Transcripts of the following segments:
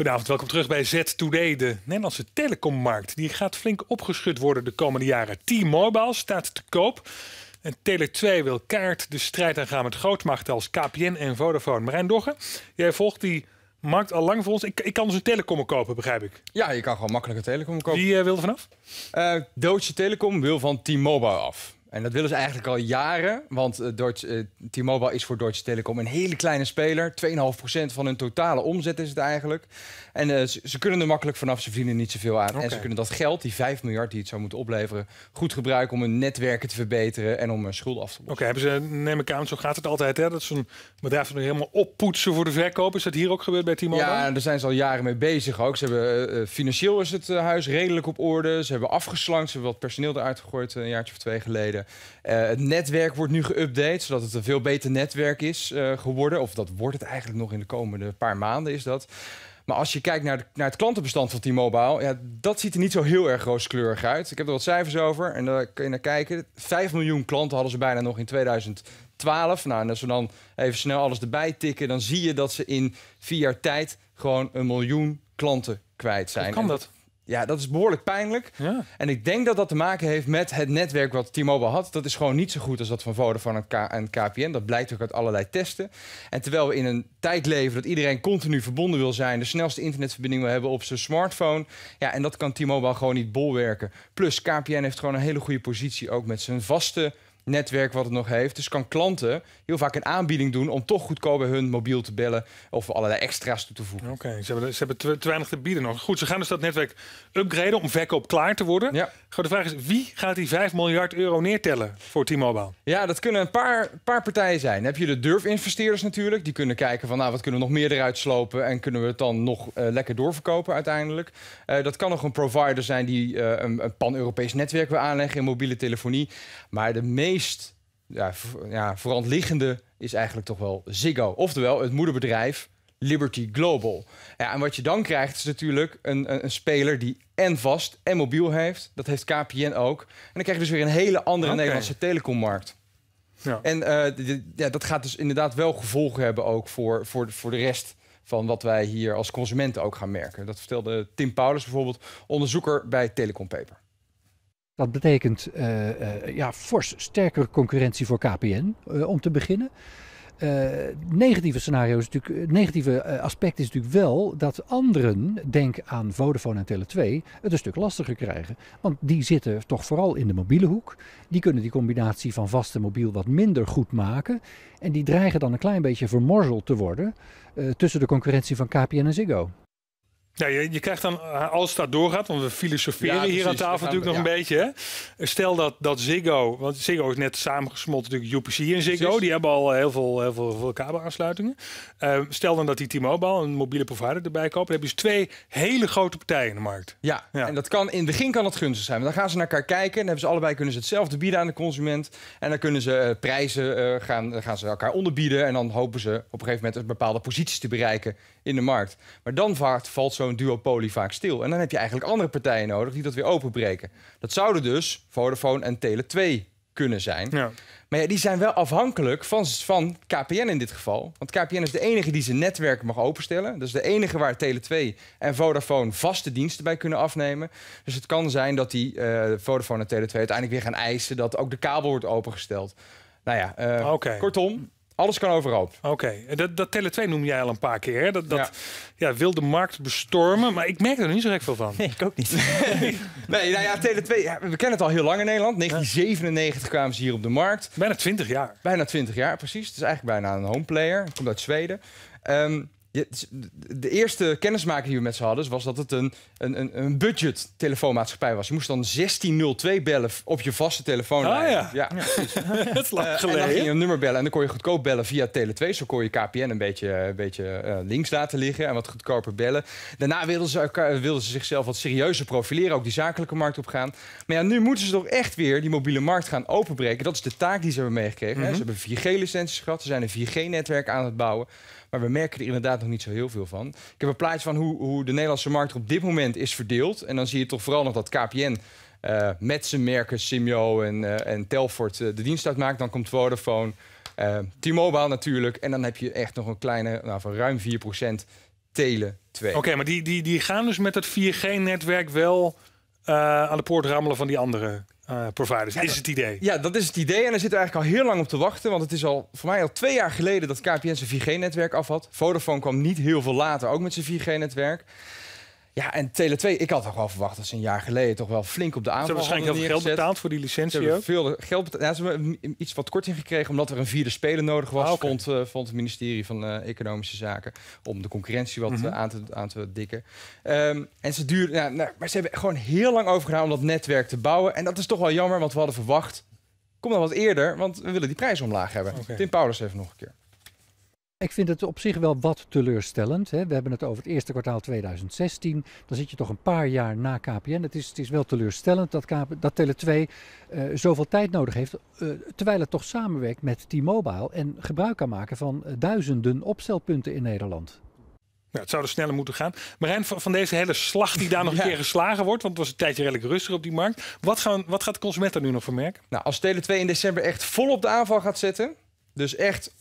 Goedenavond, welkom terug bij Z2D, de Nederlandse telecommarkt. Die gaat flink opgeschud worden de komende jaren. T-Mobile staat te koop. En Tele2 wil kaart de strijd aangaan met grootmachten als KPN en Vodafone. Marijn Dogge, jij volgt die markt al lang voor ons. Ik, ik kan dus een telecom kopen, begrijp ik. Ja, je kan gewoon makkelijk een telecom kopen. Wie uh, wil er vanaf? Uh, eh, Doodje Telecom wil van T-Mobile af. En dat willen ze eigenlijk al jaren, want eh, eh, T-Mobile is voor Deutsche Telekom een hele kleine speler. 2,5% van hun totale omzet is het eigenlijk. En eh, ze, kunnen er makkelijk vanaf, ze verdienen niet zoveel aan. En ze kunnen dat geld, die 5 miljard die het zou moeten opleveren, goed gebruiken om hun netwerken te verbeteren en om hun schuld af te lossen. Oké, hebben ze, neem ik aan, zo gaat het altijd, hè? dat zo'n bedrijf dat helemaal oppoetsen voor de verkoop. Is dat hier ook gebeurd bij T-Mobile? Ja, daar zijn ze al jaren mee bezig ook. Ze hebben, financieel is het huis redelijk op orde. Ze hebben afgeslankt, ze hebben wat personeel eruit gegooid een jaartje of twee geleden. Eh, het netwerk wordt nu geüpdate, zodat het een veel beter netwerk is eh, geworden. Of dat wordt het eigenlijk nog in de komende paar maanden, is dat. Maar als je kijkt naar, naar het klantenbestand van T-Mobile, ja, dat ziet er niet zo heel erg rooskleurig uit. Ik heb er wat cijfers over en daar kun je naar kijken. 5 miljoen klanten hadden ze bijna nog in 2012. Nou, en als we dan even snel alles erbij tikken, dan zie je dat ze in vier jaar tijd gewoon een miljoen klanten kwijt zijn. Hoe kan dat? Ja, dat is behoorlijk pijnlijk. Ja. En ik denk dat dat te maken heeft met het netwerk wat T-Mobile had. Dat is gewoon niet zo goed als dat van Vodafone en KPN. Dat blijkt ook uit allerlei testen. En terwijl we in een tijd leven dat iedereen continu verbonden wil zijn... de snelste internetverbinding wil hebben op zijn smartphone... ja, en dat kan T-Mobile gewoon niet bolwerken. Plus, KPN heeft gewoon een hele goede positie ook met zijn vaste netwerk wat het nog heeft. Dus kan klanten heel vaak een aanbieding doen om toch goedkoper hun mobiel te bellen of allerlei extra's toe te voegen. Oké, ze hebben, ze hebben te, weinig te bieden nog. Goed, ze gaan dus dat netwerk upgraden om verkoop klaar te worden. Ja. de vraag is, wie gaat die 5 miljard euro neertellen voor T-Mobile? Ja, dat kunnen een paar, paar partijen zijn. Dan heb je de durf-investeerders natuurlijk. Die kunnen kijken van, nou, wat kunnen we nog meer eruit slopen en kunnen we het dan nog eh, lekker doorverkopen uiteindelijk. Eh, dat kan nog een provider zijn die eh, een, een pan-Europees netwerk wil aanleggen in mobiele telefonie. Maar de meeste meest ja, ja, liggende is eigenlijk toch wel Ziggo. Oftewel het moederbedrijf Liberty Global. Ja, en wat je dan krijgt is natuurlijk een, een, een, speler die en vast en mobiel heeft. Dat heeft KPN ook. En dan krijg je dus weer een hele andere Nederlandse telecommarkt. Ja. En eh, ja, dat gaat dus inderdaad wel gevolgen hebben ook voor, voor, de, voor de rest van wat wij hier als consumenten ook gaan merken. Dat vertelde Tim Paulus bijvoorbeeld, onderzoeker bij Telecom Paper. Dat betekent eh, eh, ja, fors sterkere concurrentie voor KPN eh, om te beginnen. Uh, negatieve scenario is natuurlijk, negatieve aspect is natuurlijk wel dat anderen, denk aan Vodafone en Tele2, het een stuk lastiger krijgen. Want die zitten toch vooral in de mobiele hoek. Die kunnen die combinatie van vast en mobiel wat minder goed maken. En die dreigen dan een klein beetje vermorzeld te worden tussen de concurrentie van KPN en Ziggo. Ja, je, je, krijgt dan, eh, als het dat doorgaat, want we filosoferen hier aan tafel natuurlijk nog een beetje. Stel dat, dat Ziggo, want Ziggo is net samengesmolten natuurlijk UPC en Ziggo. Die hebben al eh, heel veel, heel veel, kabelaansluitingen. Ehm, stel dan dat die T-Mobile, een mobiele provider, erbij kopen. Dan heb je dus twee hele grote partijen in de markt. Ja, en dat kan, in het begin kan het gunstig zijn. dan gaan ze naar elkaar kijken en hebben ze allebei kunnen ze hetzelfde bieden aan de consument. En dan kunnen ze eh, prijzen, gaan, dan gaan ze elkaar onderbieden. En dan hopen ze op een gegeven moment een bepaalde posities te bereiken in de markt. Maar dan vaart, valt ze zo'n duopolie vaak stil. En dan heb je eigenlijk andere partijen nodig die dat weer openbreken. Dat zouden dus Vodafone en Tele 2 kunnen zijn. Ja. Maar ja, die zijn wel afhankelijk van, van KPN in dit geval. Want KPN is de enige die zijn netwerk mag openstellen. Dus de enige waar Tele2 en Vodafone vaste diensten bij kunnen afnemen. Dus het kan zijn dat die uh, Vodafone en Tele2 uiteindelijk weer gaan eisen dat ook de kabel wordt opengesteld. Nou ja, uh, kortom, alles kan overhoop. Oké, okay. dat, dat Tele2 noem jij al een paar keer. Dat, dat ja. ja. wil de markt bestormen, maar ik merk er niet zo rek veel van. Nee, ik ook niet. nee, nou ja, Tele2, we kennen het al heel lang in Nederland. 1997 kwamen ze hier op de markt. Bijna 20 jaar. Bijna 20 jaar, precies. Het is eigenlijk bijna een homeplayer. Komt uit Zweden. Ehm, de eerste kennismaking die we met ze hadden, was dat het een, een, een budget telefoonmaatschappij was. Je moest dan 1602 bellen op je vaste telefoonlijn. Ah, ja. ja. ja dat is lang geleden. Eh, en dan ging je een nummer bellen en dan kon je goedkoop bellen via Tele2. Zo kon je KPN een beetje, eh, een beetje uh, links laten liggen en wat goedkoper bellen. Daarna wilden ze, elkaar, wilden ze zichzelf wat serieuzer profileren, ook die zakelijke markt op gaan. Maar ja, nu moeten ze toch echt weer die mobiele markt gaan openbreken. Dat is de taak die ze hebben meegekregen. Mhm. Ze hebben 4G-licenties gehad, ze zijn een 4G-netwerk aan het bouwen. Maar we merken er inderdaad nog niet zo heel veel van. Ik heb een plaatje van hoe, hoe de Nederlandse markt op dit moment is verdeeld. En dan zie je toch vooral nog dat KPN eh, met zijn merken Simio en, uh, en Telfort eh, de dienst uitmaakt. Dan komt Vodafone, T-Mobile natuurlijk. En dan heb je echt nog een kleine, nou, van ruim 4 Tele 2. Oké, maar die, die, die gaan dus met het 4G-netwerk wel aan de poort rammelen van die andere uh, is het idee. Ja, dat is het idee. En daar zitten we eigenlijk al heel lang op te wachten. Want het is al voor mij al twee jaar geleden dat KPN zijn 4G-netwerk af had. Vodafone kwam niet heel veel later, ook met zijn 4G-netwerk. Ja, en Tele 2, ik had toch wel verwacht dat ze een jaar geleden toch wel flink op de aanval hadden Ze hebben waarschijnlijk heel veel geld betaald voor die licentie ze hebben Veel geld betaald. ze hebben iets wat korting gekregen omdat er een vierde speler nodig was, ah, vond, eh, vond, het ministerie van eh, Economische Zaken, om de concurrentie wat mhm. eh, aan, te, aan te dikken. Ehm, en ze duurden. ja, nou, maar ze hebben gewoon heel lang over gedaan om dat netwerk te bouwen. En dat is toch wel jammer, want we hadden verwacht, kom dan wat eerder, want we willen die prijs omlaag hebben. Tim Paulus even nog een keer. Ik vind het op zich wel wat teleurstellend. Hè. We hebben het over het eerste kwartaal 2016. Dan zit je toch een paar jaar na KPN. Het is, het is wel teleurstellend dat, KPN, dat Tele2 eh, zoveel tijd nodig heeft. Eh, terwijl het toch samenwerkt met T-Mobile en gebruik kan maken van eh, duizenden opstelpunten in Nederland. Nou, het zou er sneller moeten gaan. Marijn, van, van deze hele slag die daar nog een keer geslagen wordt, want het was een tijdje redelijk rustig op die markt. Wat, gaan, wat gaat de consument er nu nog voor merken? Nou, als Tele2 in december echt vol op de aanval gaat zetten, dus echt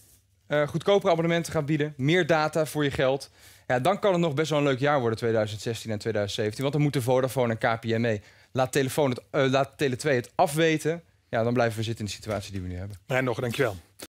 uh, eh, goedkopere abonnementen gaat bieden, meer data voor je geld. Ja, dan kan het nog best wel een leuk jaar worden, 2016 en 2017. Want dan moeten Vodafone en KPN mee. Laat, telefoon het, eh, laat Tele2 het afweten. Ja, dan blijven we zitten in de situatie die we nu hebben. Rijn nog, dankjewel.